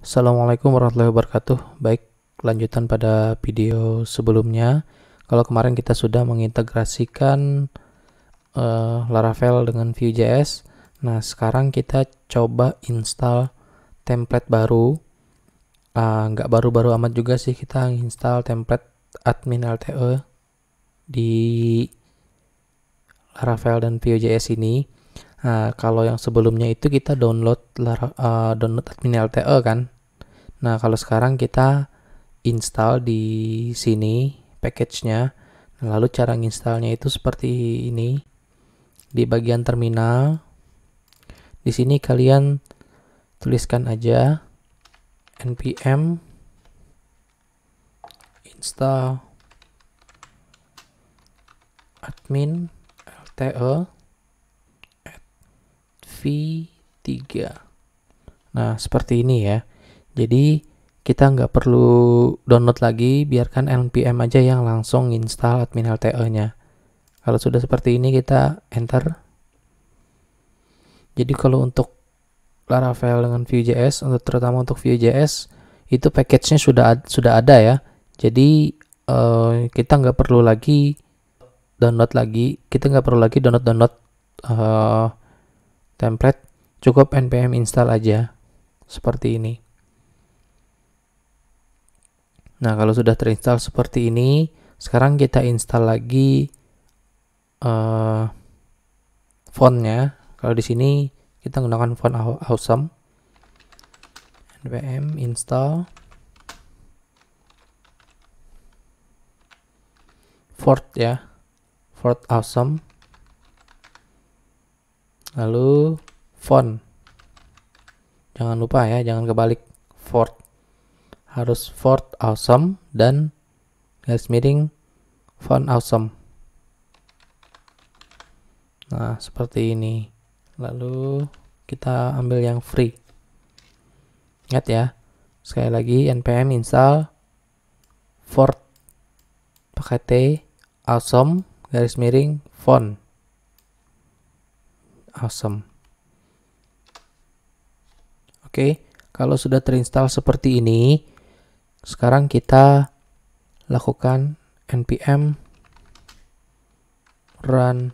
Assalamualaikum warahmatullahi wabarakatuh. Baik, lanjutan pada video sebelumnya. Kalau kemarin kita sudah mengintegrasikan uh, Laravel dengan Vue.js, nah sekarang kita coba install template baru. Uh, nggak baru-baru amat juga sih kita install template admin LTE di Laravel dan Vue.js ini. Nah, kalau yang sebelumnya itu kita download uh, download admin LTE kan. Nah, kalau sekarang kita install di sini package-nya. lalu cara installnya itu seperti ini. Di bagian terminal di sini kalian tuliskan aja npm install admin LTE V3. Nah, seperti ini ya. Jadi, kita nggak perlu download lagi, biarkan npm aja yang langsung install admin LTE-nya. Kalau sudah seperti ini, kita enter. Jadi, kalau untuk Laravel dengan Vue.js, untuk terutama untuk Vue.js, itu package-nya sudah sudah ada ya. Jadi, eh, kita nggak perlu lagi download lagi, kita nggak perlu lagi download-download uh, template cukup npm install aja seperti ini nah kalau sudah terinstall seperti ini sekarang kita install lagi uh, fontnya kalau di sini kita gunakan font awesome npm install fort ya fort awesome lalu font jangan lupa ya jangan kebalik fort harus fort awesome dan garis miring font awesome nah seperti ini lalu kita ambil yang free ingat ya sekali lagi npm install fort pakai t awesome garis miring font Awesome. Oke, okay, kalau sudah terinstall seperti ini, sekarang kita lakukan npm run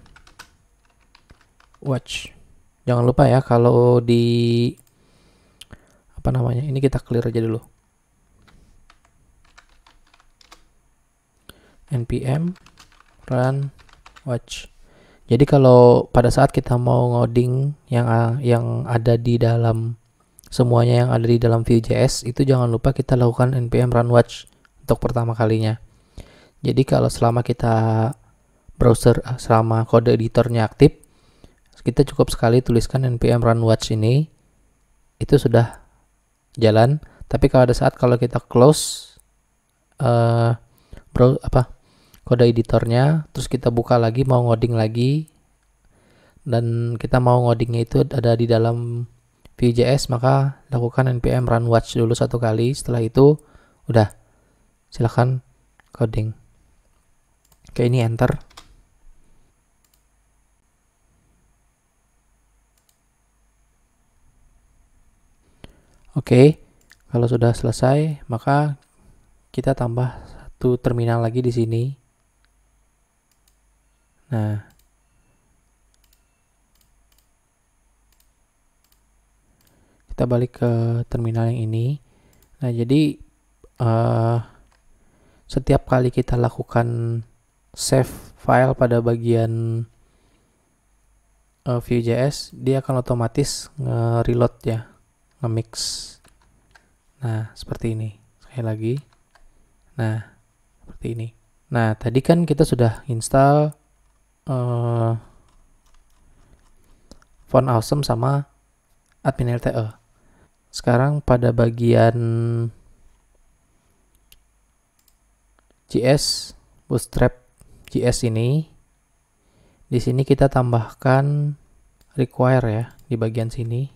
watch. Jangan lupa ya kalau di apa namanya? Ini kita clear aja dulu. npm run watch. Jadi kalau pada saat kita mau ngoding yang ah, yang ada di dalam semuanya yang ada di dalam Vue.js itu jangan lupa kita lakukan npm run watch untuk pertama kalinya. Jadi kalau selama kita browser ah, selama kode editornya aktif, kita cukup sekali tuliskan npm run watch ini itu sudah jalan. Tapi kalau ada saat kalau kita close uh, eh, browser apa kode editornya terus kita buka lagi mau ngoding lagi dan kita mau ngodingnya itu ada di dalam Vue.js maka lakukan npm run watch dulu satu kali setelah itu udah silahkan coding oke ini enter Oke, kalau sudah selesai, maka kita tambah satu terminal lagi di sini. Nah. Kita balik ke terminal yang ini. Nah, jadi uh, setiap kali kita lakukan save file pada bagian uh, Vue.js, dia akan otomatis nge-reload ya, nge-mix. Nah, seperti ini. Sekali lagi. Nah, seperti ini. Nah, tadi kan kita sudah install uh, eh, font awesome sama admin LTE. Sekarang pada bagian JS Bootstrap JS ini di sini kita tambahkan require ya di bagian sini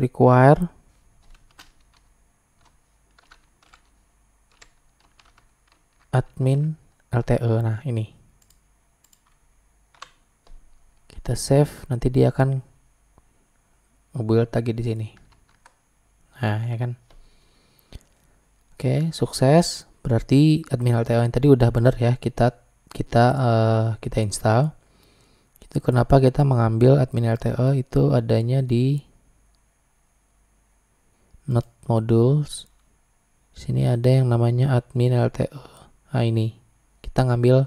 require admin LTE nah ini kita save nanti dia akan ngebuild lagi di sini nah ya kan oke sukses berarti admin LTO yang tadi udah bener ya kita kita uh, kita install itu kenapa kita mengambil admin LTO itu adanya di not modules sini ada yang namanya admin LTO nah ini kita ngambil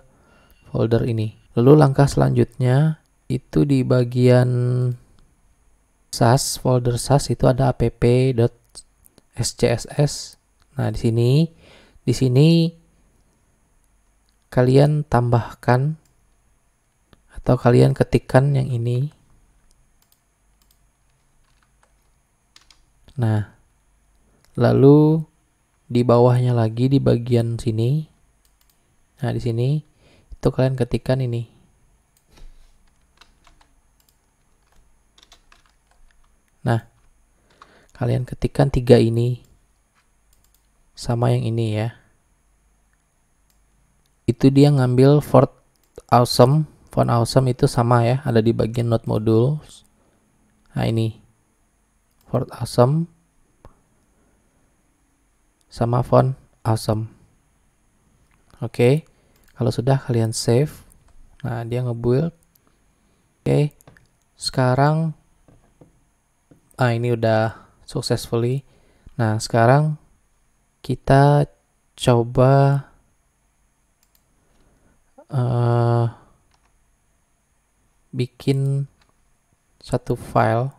folder ini lalu langkah selanjutnya itu di bagian SAS folder SAS itu ada app.scss. Nah, di sini di sini kalian tambahkan atau kalian ketikkan yang ini. Nah, lalu di bawahnya lagi di bagian sini. Nah, di sini itu kalian ketikkan ini. Nah, kalian ketikkan tiga ini sama yang ini ya. Itu dia ngambil font Awesome, Font Awesome itu sama ya, ada di bagian Node Modules. Nah, ini font Awesome sama font Awesome. Oke. Kalau sudah kalian save. Nah, dia ngebuild Oke. Sekarang ah ini udah successfully. Nah, sekarang kita coba uh, bikin satu file.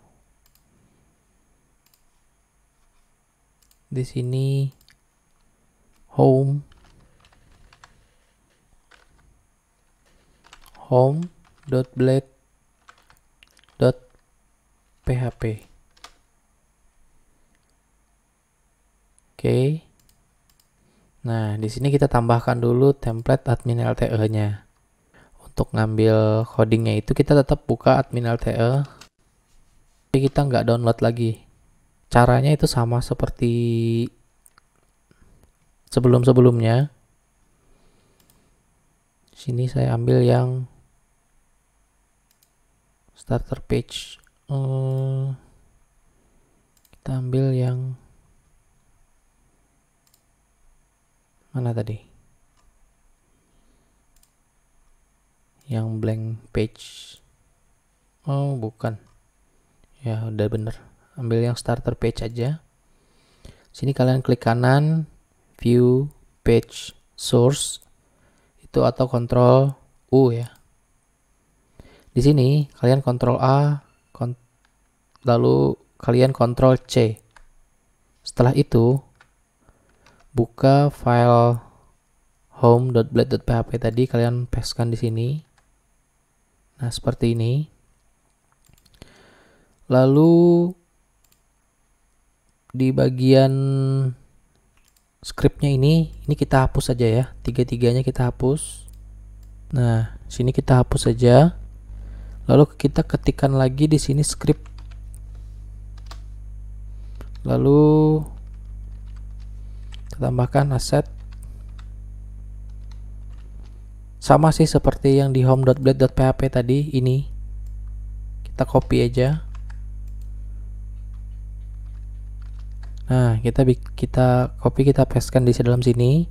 Di sini home home.blade.php Oke. Nah, di sini kita tambahkan dulu template admin LTE-nya. Untuk ngambil codingnya itu kita tetap buka admin LTE. Tapi kita nggak download lagi. Caranya itu sama seperti sebelum-sebelumnya. Sini saya ambil yang starter page. Hmm, kita ambil yang mana tadi yang blank page oh bukan ya udah bener ambil yang starter page aja sini kalian klik kanan view page source itu atau kontrol U ya di sini kalian kontrol A kont lalu kalian kontrol C setelah itu buka file home.blade.php tadi kalian pastekan di sini. Nah, seperti ini. Lalu di bagian scriptnya ini, ini kita hapus saja ya. Tiga-tiganya kita hapus. Nah, sini kita hapus saja. Lalu kita ketikkan lagi di sini script. Lalu tambahkan aset sama sih seperti yang di home.blade.php tadi ini kita copy aja nah kita kita copy kita paste kan di dalam sini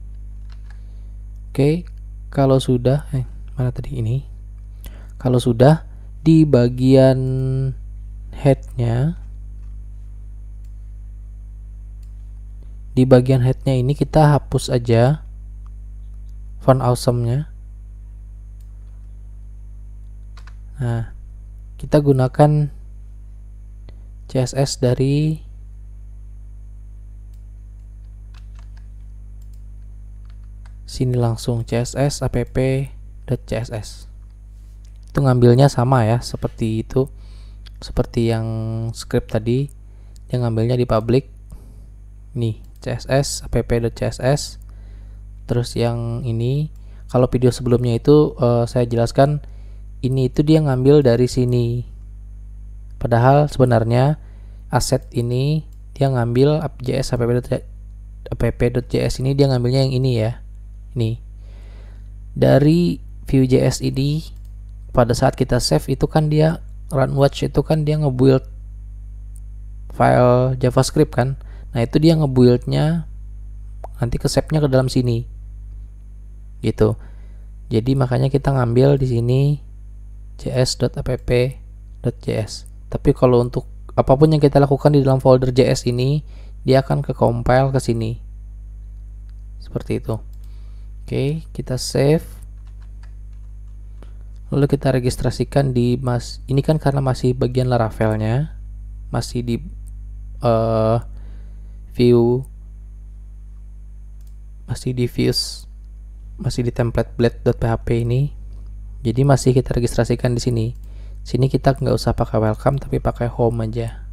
oke kalau sudah eh mana tadi ini kalau sudah di bagian headnya di bagian headnya ini kita hapus aja font awesome-nya nah kita gunakan CSS dari sini langsung CSS app CSS. itu ngambilnya sama ya seperti itu seperti yang script tadi yang ngambilnya di public nih CSS, CSS, Terus yang ini, kalau video sebelumnya itu uh, saya jelaskan ini itu dia ngambil dari sini. Padahal sebenarnya aset ini dia ngambil app.js app.js ini dia ngambilnya yang ini ya. Ini. Dari Vue.js ini pada saat kita save itu kan dia run watch itu kan dia ngebuild file JavaScript kan Nah itu dia ngebuildnya nanti kesepnya ke dalam sini gitu jadi makanya kita ngambil di sini js.app.js tapi kalau untuk apapun yang kita lakukan di dalam folder js ini dia akan ke compile ke sini seperti itu oke kita save lalu kita registrasikan di mas ini kan karena masih bagian laravelnya masih di uh, view masih di views masih di template blade.php ini jadi masih kita registrasikan di sini sini kita nggak usah pakai welcome tapi pakai home aja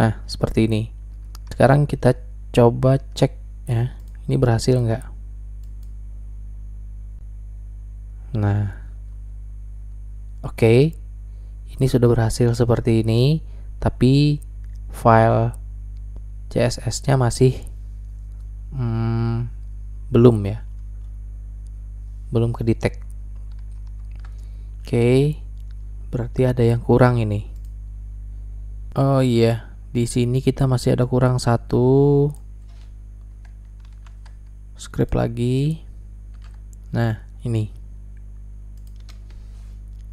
nah seperti ini sekarang kita coba cek ya ini berhasil nggak nah oke okay ini sudah berhasil seperti ini tapi file CSS nya masih hmm, belum ya belum ke oke okay, berarti ada yang kurang ini oh iya di sini kita masih ada kurang satu script lagi nah ini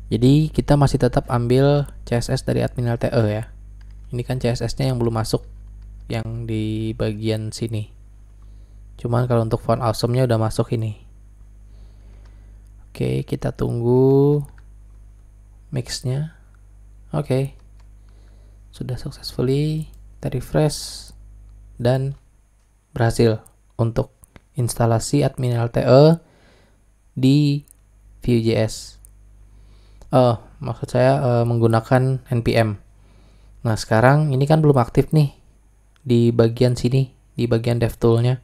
jadi kita masih tetap ambil CSS dari admin LTE ya. Ini kan CSS-nya yang belum masuk yang di bagian sini. Cuman kalau untuk font awesome-nya udah masuk ini. Oke, kita tunggu mix-nya. Oke. Sudah successfully kita refresh dan berhasil untuk instalasi admin LTE di Vue.js uh, maksud saya uh, menggunakan npm. Nah sekarang ini kan belum aktif nih di bagian sini di bagian dev nya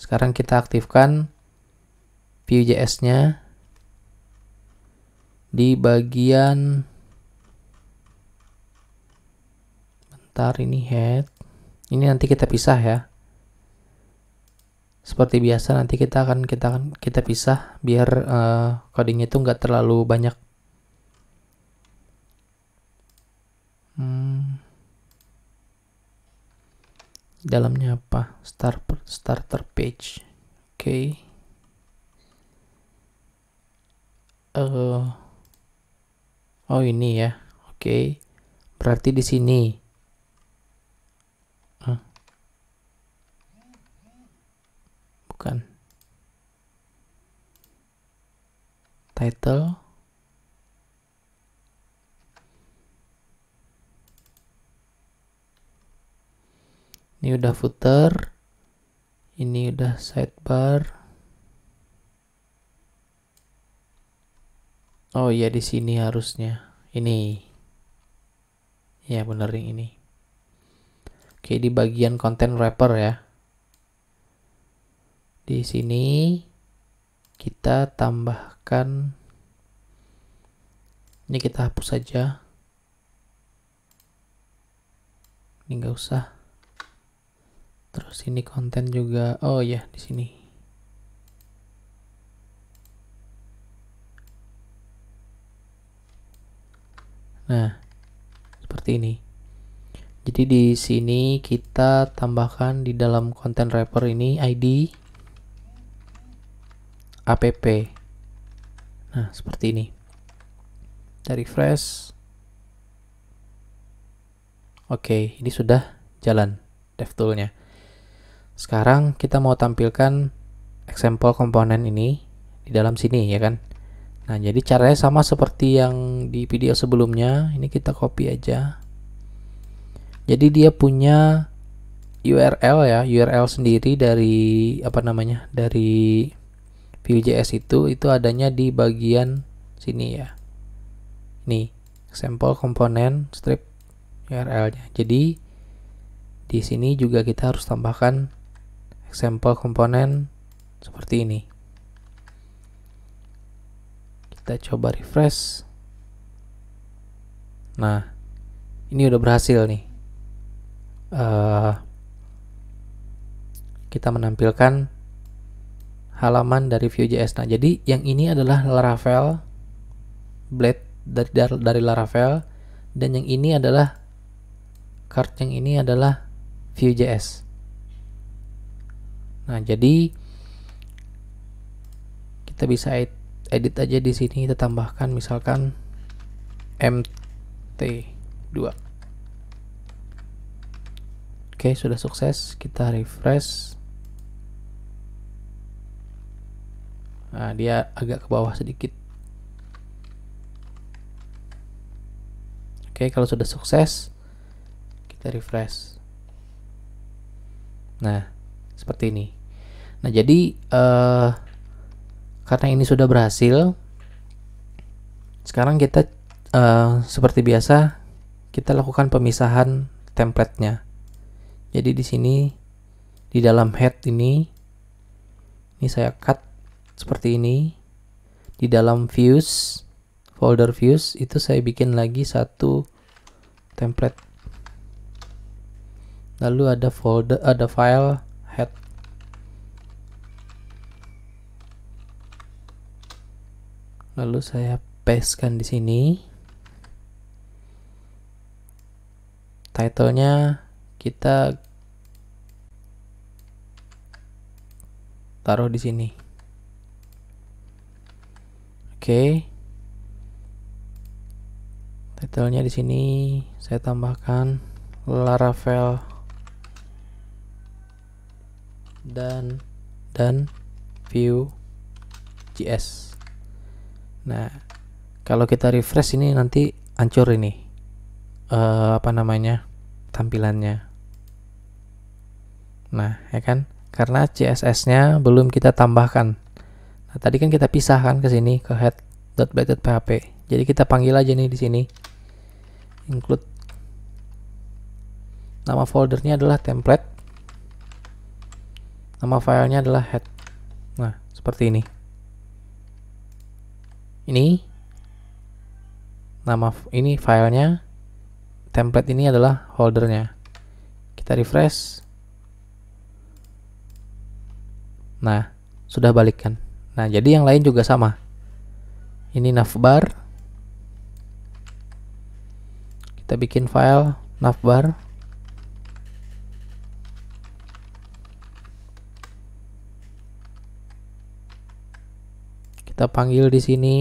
Sekarang kita aktifkan Vue.js-nya di bagian bentar ini head. Ini nanti kita pisah ya. Seperti biasa nanti kita akan kita akan kita pisah biar uh, codingnya itu nggak terlalu banyak hmm, dalamnya apa Star starter page oke okay. uh, eh, oh ini ya oke okay. berarti di sini bukan title ini udah footer ini udah sidebar oh iya di sini harusnya ini ya bener yang ini oke di bagian konten wrapper ya di sini kita tambahkan ini kita hapus saja ini nggak usah Terus ini konten juga. Oh ya, yeah, di sini. Nah, seperti ini. Jadi di sini kita tambahkan di dalam konten wrapper ini ID app. Nah, seperti ini. Kita refresh. Oke, ini sudah jalan Dev tool nya sekarang kita mau tampilkan example komponen ini di dalam sini ya kan. Nah, jadi caranya sama seperti yang di video sebelumnya. Ini kita copy aja. Jadi dia punya URL ya, URL sendiri dari apa namanya? dari Vue.js itu itu adanya di bagian sini ya. Nih, example komponen strip URL-nya. Jadi di sini juga kita harus tambahkan sampel komponen seperti ini kita coba refresh nah ini udah berhasil nih uh, kita menampilkan halaman dari Vue.js nah jadi yang ini adalah Laravel blade dari dari Laravel dan yang ini adalah card yang ini adalah Vue.js. Nah, jadi kita bisa edit aja di sini kita tambahkan misalkan MT2. Oke, sudah sukses. Kita refresh. Nah, dia agak ke bawah sedikit. Oke, kalau sudah sukses kita refresh. Nah, seperti ini. Nah, jadi uh, karena ini sudah berhasil, sekarang kita uh, seperti biasa kita lakukan pemisahan templatenya. Jadi di sini di dalam head ini, ini saya cut seperti ini. Di dalam views, folder views itu saya bikin lagi satu template. Lalu ada folder, ada file lalu saya pastekan di sini titlenya kita taruh di sini oke okay. titlenya di sini saya tambahkan Laravel dan dan view JS Nah, kalau kita refresh ini nanti hancur ini. Uh, apa namanya? tampilannya. Nah, ya kan? Karena CSS-nya belum kita tambahkan. Nah, tadi kan kita pisahkan ke sini ke head.blade.php. Jadi kita panggil aja nih di sini include nama foldernya adalah template. Nama filenya adalah head. Nah, seperti ini ini nama ini filenya template ini adalah holdernya kita refresh nah sudah balikkan nah jadi yang lain juga sama ini navbar kita bikin file navbar kita panggil di sini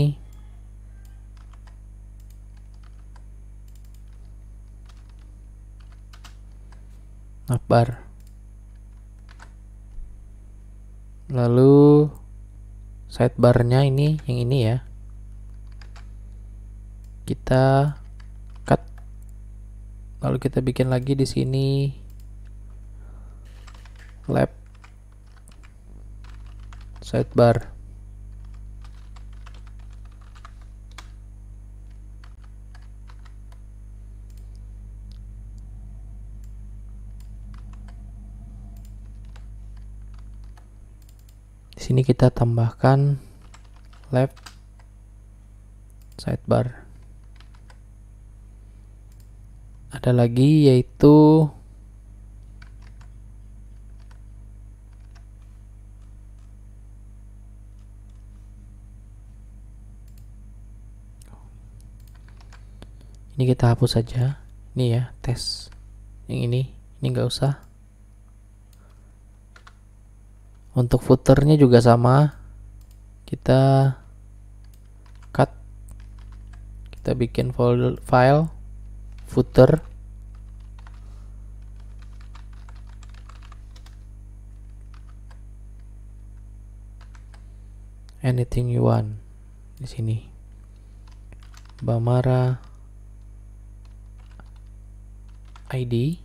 navbar lalu sidebarnya ini yang ini ya kita cut lalu kita bikin lagi di sini lab sidebar sini kita tambahkan lab sidebar ada lagi yaitu ini kita hapus saja ini ya tes yang ini ini nggak usah untuk footernya juga sama kita cut kita bikin folder file footer anything you want di sini Bamara ID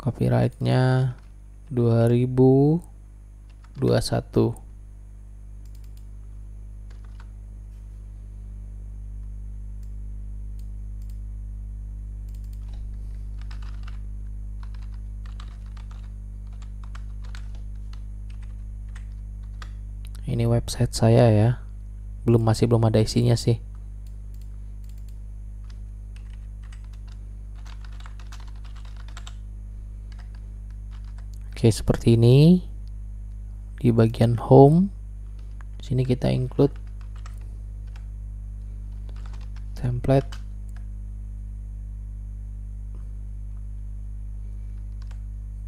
copyrightnya 2000 21 ini website saya ya belum masih belum ada isinya sih oke seperti ini di bagian home sini kita include template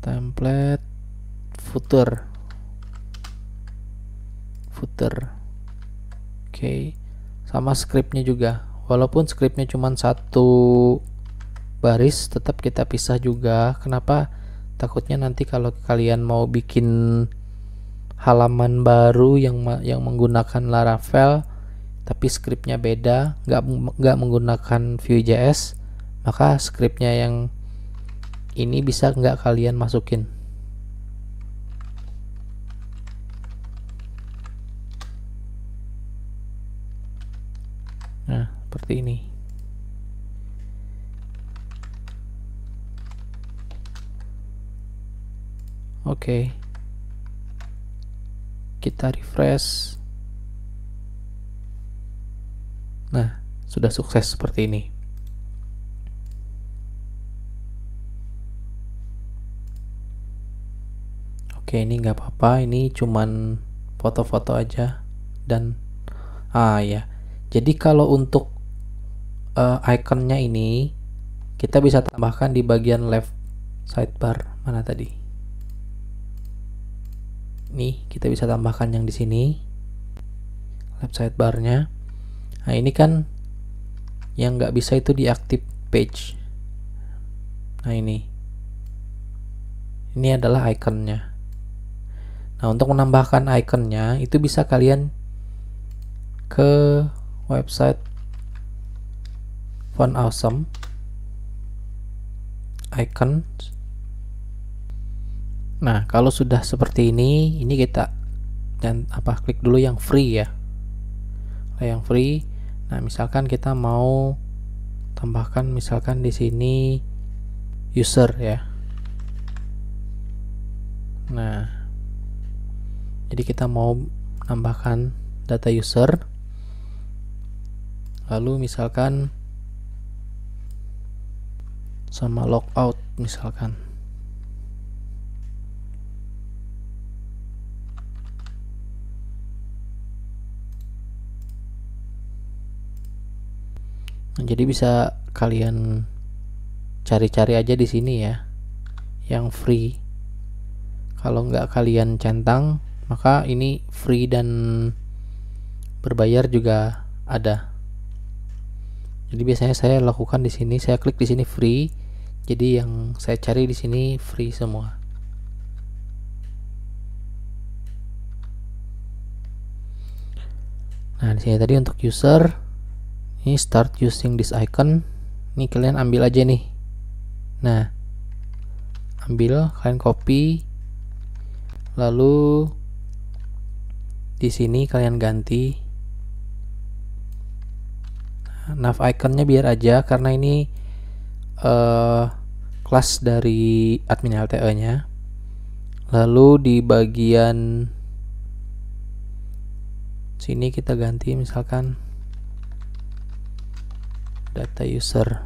template footer footer oke okay. sama scriptnya juga walaupun scriptnya cuma satu baris tetap kita pisah juga kenapa takutnya nanti kalau kalian mau bikin halaman baru yang yang menggunakan Laravel tapi scriptnya beda, nggak nggak menggunakan Vue.js, maka scriptnya yang ini bisa nggak kalian masukin. Nah, seperti ini. Oke. Okay kita refresh nah sudah sukses seperti ini oke ini nggak apa-apa ini cuman foto-foto aja dan ah ya jadi kalau untuk uh, eh, iconnya ini kita bisa tambahkan di bagian left sidebar mana tadi nih kita bisa tambahkan yang di sini left barnya. nah ini kan yang nggak bisa itu di active page nah ini ini adalah ikonnya nah untuk menambahkan ikonnya itu bisa kalian ke website font awesome icons Nah, kalau sudah seperti ini, ini kita dan apa klik dulu yang free ya. Yang free. Nah, misalkan kita mau tambahkan misalkan di sini user ya. Nah, jadi kita mau tambahkan data user. Lalu misalkan sama logout misalkan. jadi bisa kalian cari-cari aja di sini ya yang free kalau nggak kalian centang maka ini free dan berbayar juga ada jadi biasanya saya lakukan di sini saya klik di sini free jadi yang saya cari di sini free semua Nah, di sini tadi untuk user ini start using this icon ini kalian ambil aja nih nah ambil kalian copy lalu di sini kalian ganti nav iconnya biar aja karena ini uh, kelas dari admin LTE nya lalu di bagian sini kita ganti misalkan data user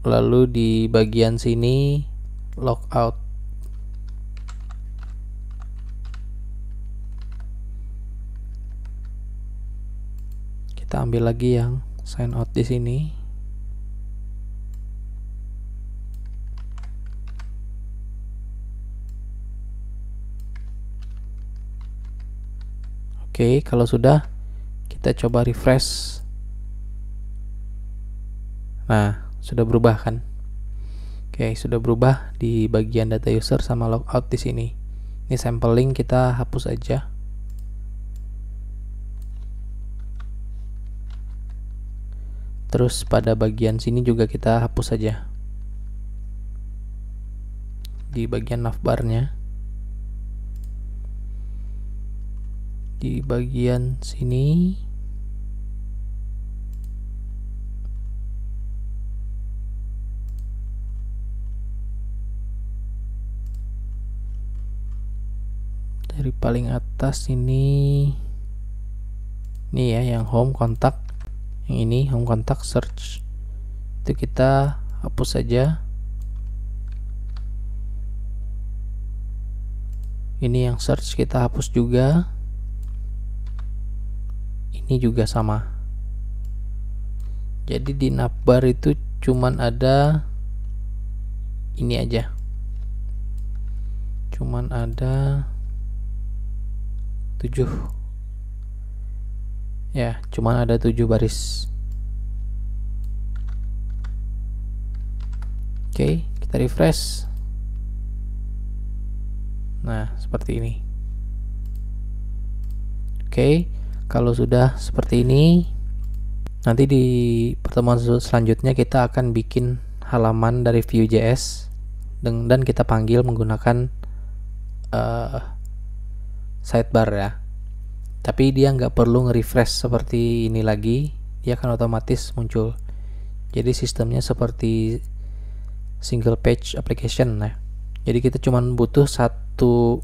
lalu di bagian sini logout kita ambil lagi yang sign out di sini Oke, kalau sudah kita coba refresh Nah, sudah berubah kan? Oke, sudah berubah di bagian data user sama logout di sini. Ini sampling kita hapus aja. Terus pada bagian sini juga kita hapus aja. Di bagian navbar-nya. Di bagian sini paling atas ini ini ya yang home kontak yang ini home kontak search itu kita hapus saja ini yang search kita hapus juga ini juga sama jadi di navbar itu cuman ada ini aja cuman ada 7 ya cuman ada tujuh baris oke kita refresh nah seperti ini oke kalau sudah seperti ini nanti di pertemuan selanjutnya kita akan bikin halaman dari Vue.js dan kita panggil menggunakan uh, sidebar ya tapi dia nggak perlu nge-refresh seperti ini lagi dia akan otomatis muncul jadi sistemnya seperti single page application ya jadi kita cuma butuh satu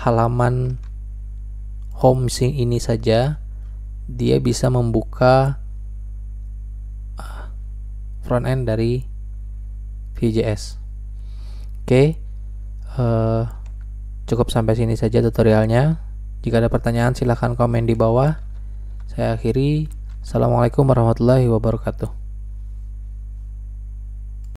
halaman home sing ini saja dia bisa membuka ah, front end dari VJS. oke okay. uh, eh, Cukup sampai sini saja tutorialnya. Jika ada pertanyaan silahkan komen di bawah. Saya akhiri. Assalamualaikum warahmatullahi wabarakatuh.